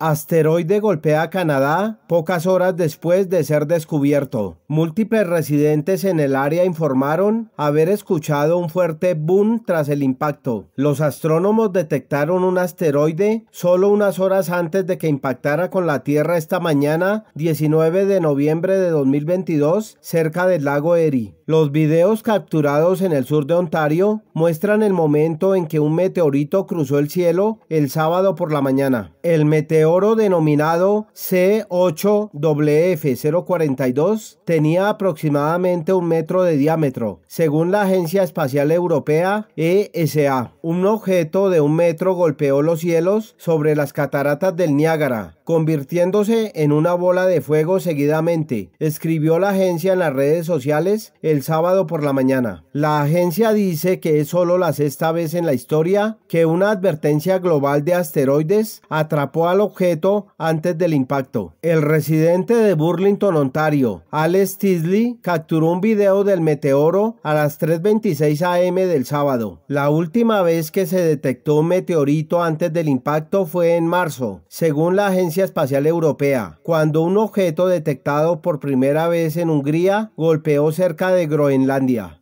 Asteroide golpea Canadá pocas horas después de ser descubierto. Múltiples residentes en el área informaron haber escuchado un fuerte boom tras el impacto. Los astrónomos detectaron un asteroide solo unas horas antes de que impactara con la Tierra esta mañana, 19 de noviembre de 2022, cerca del lago Erie. Los videos capturados en el sur de Ontario muestran el momento en que un meteorito cruzó el cielo el sábado por la mañana. El meteorito oro denominado C8WF042 tenía aproximadamente un metro de diámetro, según la Agencia Espacial Europea ESA. Un objeto de un metro golpeó los cielos sobre las cataratas del Niágara, convirtiéndose en una bola de fuego seguidamente, escribió la agencia en las redes sociales el sábado por la mañana. La agencia dice que es solo la sexta vez en la historia que una advertencia global de asteroides atrapó al antes del impacto. El residente de Burlington, Ontario, Alex Tisley, capturó un video del meteoro a las 3.26 am del sábado. La última vez que se detectó un meteorito antes del impacto fue en marzo, según la Agencia Espacial Europea, cuando un objeto detectado por primera vez en Hungría golpeó cerca de Groenlandia.